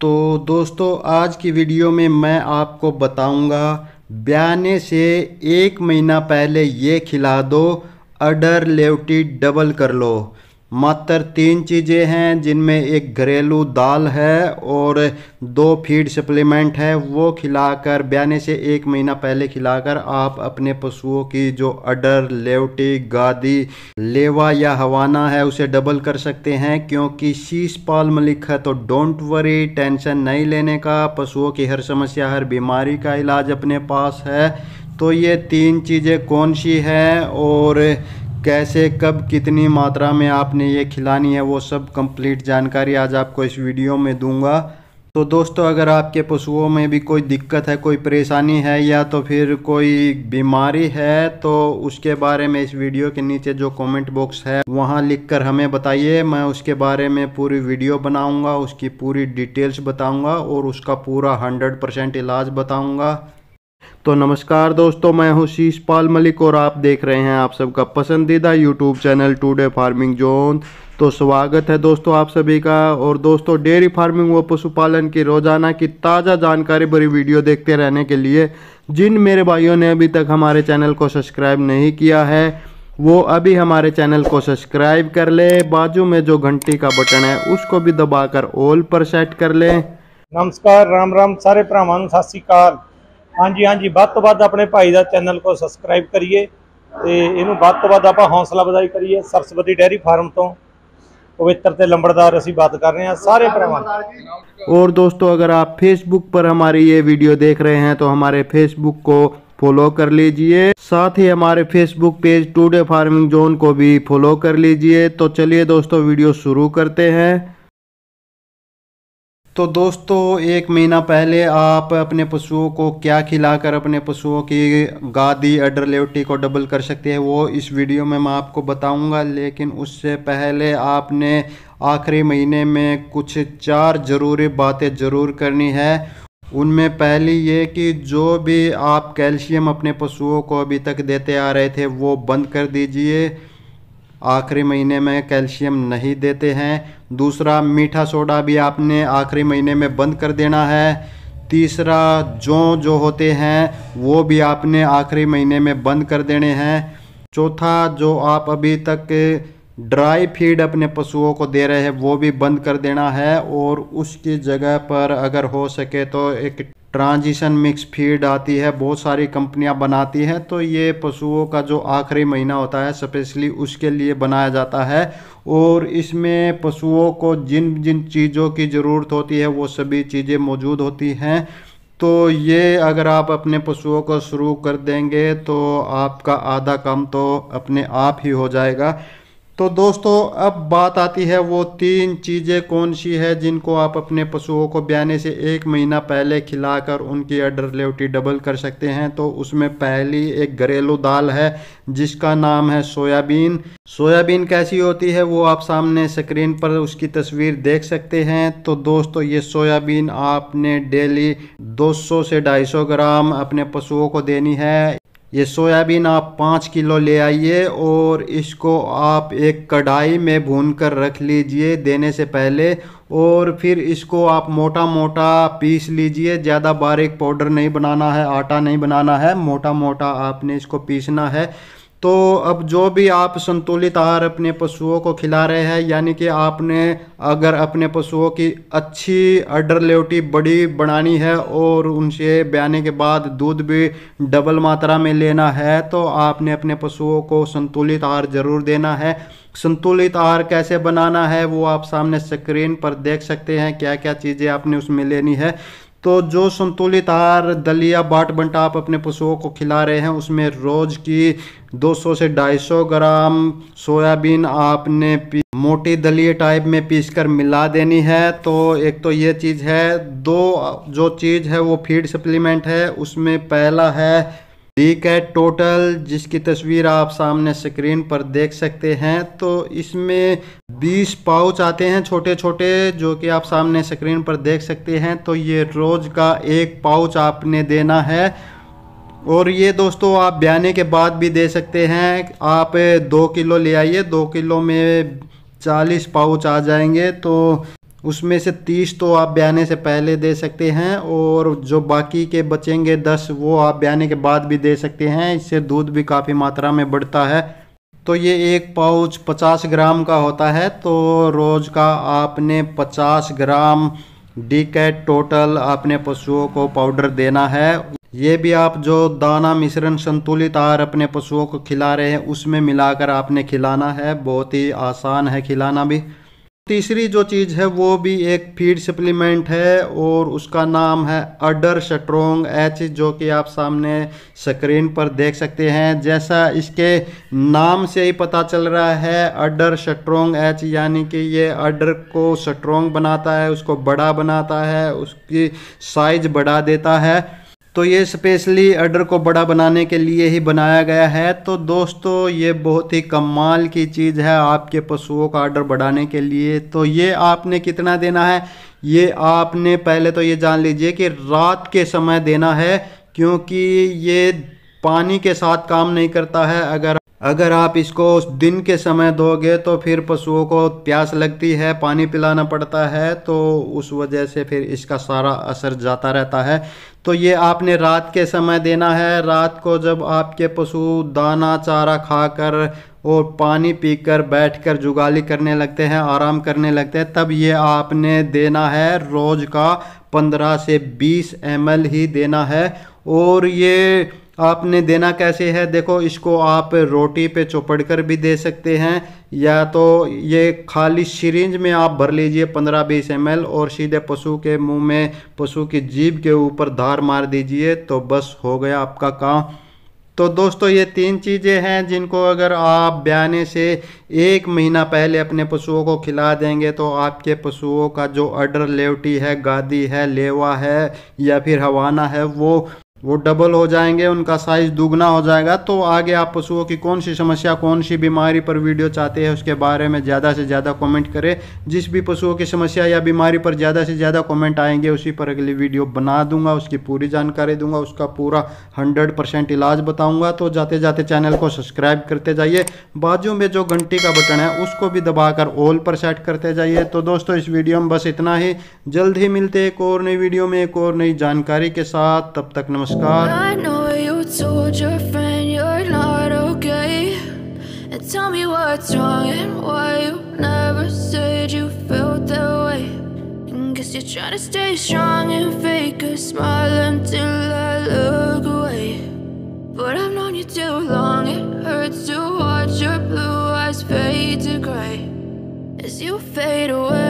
तो दोस्तों आज की वीडियो में मैं आपको बताऊंगा ब्याने से एक महीना पहले ये खिला दो अडर लेवटी डबल कर लो मात्र तीन चीज़ें हैं जिनमें एक घरेलू दाल है और दो फीड सप्लीमेंट है वो खिलाकर ब्याने से एक महीना पहले खिलाकर आप अपने पशुओं की जो अडर लेवटी गादी लेवा या हवाना है उसे डबल कर सकते हैं क्योंकि शीश पाल मलिक है तो डोंट वरी टेंशन नहीं लेने का पशुओं की हर समस्या हर बीमारी का इलाज अपने पास है तो ये तीन चीज़ें कौन सी हैं और कैसे कब कितनी मात्रा में आपने ये खिलानी है वो सब कंप्लीट जानकारी आज आपको इस वीडियो में दूंगा तो दोस्तों अगर आपके पशुओं में भी कोई दिक्कत है कोई परेशानी है या तो फिर कोई बीमारी है तो उसके बारे में इस वीडियो के नीचे जो कमेंट बॉक्स है वहाँ लिखकर हमें बताइए मैं उसके बारे में पूरी वीडियो बनाऊँगा उसकी पूरी डिटेल्स बताऊँगा और उसका पूरा हंड्रेड परसेंट इलाज बताऊँगा तो नमस्कार दोस्तों मैं हूं शीश पाल मलिक और आप देख रहे हैं आप सबका पसंदीदा YouTube channel today farming zone तो स्वागत है दोस्तों आप सभी का और दोस्तों डेयरी फार्मिंग व पशुपालन की रोज़ाना की ताज़ा जानकारी भरी वीडियो देखते रहने के लिए जिन मेरे भाइयों ने अभी तक हमारे चैनल को सब्सक्राइब नहीं किया है वो अभी हमारे चैनल को सब्सक्राइब कर ले बाजू में जो घंटी का बटन है उसको भी दबाकर ऑल पर सेट कर ले नमस्कार राम राम सारे भ्रावान सत श्रीकाल ਹਾਂਜੀ ਹਾਂਜੀ ਵੱਧ ਤੋਂ ਵੱਧ ਆਪਣੇ अपने भाई का चैनल को सबसक्राइब करिए इन ਵੱਧ तो ਵੱਧ ਆਪਾਂ ਹੌਸਲਾ ਵਧਾਈ ਕਰੀਏ ਸਰਸਵਤੀ ਡੈਰੀ ਫਾਰਮ ਤੋਂ पवित्र तो लंबड़दार असी बात कर रहे हैं सारे भ्रावान और दोस्तों अगर आप फेसबुक पर हमारी ये वीडियो देख रहे हैं तो हमारे फेसबुक को फॉलो कर लीजिए साथ ही हमारे Facebook page today farming zone को भी फॉलो कर लीजिए तो चलिए दोस्तों वीडियो शुरू करते हैं तो दोस्तों एक महीना पहले आप अपने पशुओं को क्या खिलाकर अपने पशुओं की गादी अडरलेवटी को डबल कर सकते हैं वो इस वीडियो में मैं आपको बताऊंगा लेकिन उससे पहले आपने आखिरी महीने में कुछ चार ज़रूरी बातें ज़रूर करनी है उनमें पहली ये कि जो भी आप कैल्शियम अपने पशुओं को अभी तक देते आ रहे थे वो बंद कर दीजिए आखिरी महीने में कैल्शियम नहीं देते हैं दूसरा मीठा सोडा भी आपने आखिरी महीने में बंद कर देना है तीसरा जौ जो होते हैं वो भी आपने आखिरी महीने में बंद कर देने हैं चौथा जो आप अभी तक ड्राई फीड अपने पशुओं को दे रहे हैं वो भी बंद कर देना है और उसकी जगह पर अगर हो सके तो एक ट्रांजिशन मिक्स फीड आती है बहुत सारी कंपनियां बनाती हैं तो ये पशुओं का जो आखिरी महीना होता है स्पेशली उसके लिए बनाया जाता है और इसमें पशुओं को जिन जिन चीज़ों की ज़रूरत होती है वो सभी चीज़ें मौजूद होती हैं तो ये अगर आप अपने पशुओं को शुरू कर देंगे तो आपका आधा काम तो अपने आप ही हो जाएगा तो दोस्तों अब बात आती है वो तीन चीज़ें कौन सी है जिनको आप अपने पशुओं को ब्याने से एक महीना पहले खिलाकर उनकी लेवटी डबल कर सकते हैं तो उसमें पहली एक घरेलू दाल है जिसका नाम है सोयाबीन सोयाबीन कैसी होती है वो आप सामने स्क्रीन पर उसकी तस्वीर देख सकते हैं तो दोस्तों ये सोयाबीन आपने डेली 200 से 250 ग्राम अपने पशुओं को देनी है ये सोयाबीन आप पाँच किलो ले आइए और इसको आप एक कढ़ाई में भून कर रख लीजिए देने से पहले और फिर इसको आप मोटा मोटा पीस लीजिए ज़्यादा बारीक पाउडर नहीं बनाना है आटा नहीं बनाना है मोटा मोटा आपने इसको पीसना है तो अब जो भी आप संतुलित आहार अपने पशुओं को खिला रहे हैं यानी कि आपने अगर अपने पशुओं की अच्छी अडर लेवटी बड़ी बनानी है और उनसे ब्याने के बाद दूध भी डबल मात्रा में लेना है तो आपने अपने पशुओं को संतुलित आहार ज़रूर देना है संतुलित आहार कैसे बनाना है वो आप सामने स्क्रीन पर देख सकते हैं क्या क्या चीज़ें आपने उसमें लेनी है तो जो संतुलित आहार दलिया बाट बंटा आप अपने पशुओं को खिला रहे हैं उसमें रोज़ की 200 से 250 ग्राम सोयाबीन आपने मोटी दलिया टाइप में पीसकर मिला देनी है तो एक तो ये चीज़ है दो जो चीज़ है वो फीड सप्लीमेंट है उसमें पहला है डी कैट टोटल जिसकी तस्वीर आप सामने स्क्रीन पर देख सकते हैं तो इसमें 20 पाउच आते हैं छोटे छोटे जो कि आप सामने स्क्रीन पर देख सकते हैं तो ये रोज़ का एक पाउच आपने देना है और ये दोस्तों आप ब्याने के बाद भी दे सकते हैं आप दो किलो ले आइए दो किलो में चालीस पाउच आ जाएंगे तो उसमें से तीस तो आप ब्याने से पहले दे सकते हैं और जो बाकी के बचेंगे दस वो आप ब्याने के बाद भी दे सकते हैं इससे दूध भी काफ़ी मात्रा में बढ़ता है तो ये एक पाउच पचास ग्राम का होता है तो रोज़ का आपने पचास ग्राम डी कैट टोटल आपने पशुओं को पाउडर देना है ये भी आप जो दाना मिश्रण संतुलित आहार अपने पशुओं को खिला रहे हैं उसमें मिलाकर आपने खिलाना है बहुत ही आसान है खिलाना भी तीसरी जो चीज़ है वो भी एक फीड सप्लीमेंट है और उसका नाम है अडर स्ट्रोंग एच जो कि आप सामने स्क्रीन पर देख सकते हैं जैसा इसके नाम से ही पता चल रहा है अडर स्ट्रोंग एच यानी कि ये अडर को स्ट्रोंग बनाता है उसको बड़ा बनाता है उसकी साइज बढ़ा देता है तो ये स्पेशली अर्डर को बड़ा बनाने के लिए ही बनाया गया है तो दोस्तों ये बहुत ही कमाल की चीज़ है आपके पशुओं का आर्डर बढ़ाने के लिए तो ये आपने कितना देना है ये आपने पहले तो ये जान लीजिए कि रात के समय देना है क्योंकि ये पानी के साथ काम नहीं करता है अगर अगर आप इसको दिन के समय दोगे तो फिर पशुओं को प्यास लगती है पानी पिलाना पड़ता है तो उस वजह से फिर इसका सारा असर जाता रहता है तो ये आपने रात के समय देना है रात को जब आपके पशु दाना चारा खाकर और पानी पीकर बैठकर जुगाली करने लगते हैं आराम करने लगते हैं तब ये आपने देना है रोज़ का पंद्रह से बीस एम ही देना है और ये आपने देना कैसे है देखो इसको आप रोटी पे चौपड़ कर भी दे सकते हैं या तो ये खाली सिरिंज में आप भर लीजिए 15-20 एम और सीधे पशु के मुंह में पशु की जीभ के ऊपर धार मार दीजिए तो बस हो गया आपका काम तो दोस्तों ये तीन चीज़ें हैं जिनको अगर आप ब्याने से एक महीना पहले अपने पशुओं को खिला देंगे तो आपके पशुओं का जो अडर लेवटी है गादी है लेवा है या फिर हवाना है वो वो डबल हो जाएंगे उनका साइज दुगना हो जाएगा तो आगे आप पशुओं की कौन सी समस्या कौन सी बीमारी पर वीडियो चाहते हैं उसके बारे में ज़्यादा से ज़्यादा कमेंट करें जिस भी पशुओं की समस्या या बीमारी पर ज़्यादा से ज़्यादा कमेंट आएंगे उसी पर अगली वीडियो बना दूंगा उसकी पूरी जानकारी दूंगा उसका पूरा हंड्रेड परसेंट इलाज बताऊँगा तो जाते जाते चैनल को सब्सक्राइब करते जाइए बाजू में जो घंटी का बटन है उसको भी दबाकर ऑल पर सेट करते जाइए तो दोस्तों इस वीडियो में बस इतना ही जल्द ही मिलते एक और नई वीडियो में एक और नई जानकारी के साथ तब तक नमस्कार I know you you're told your friend not okay. And Tell me what's wrong and why you never said you felt that way. I guess you're trying to stay strong and fake a smile until I look away. But I've known you too long, it hurts to watch your blue eyes fade to gray as you fade away.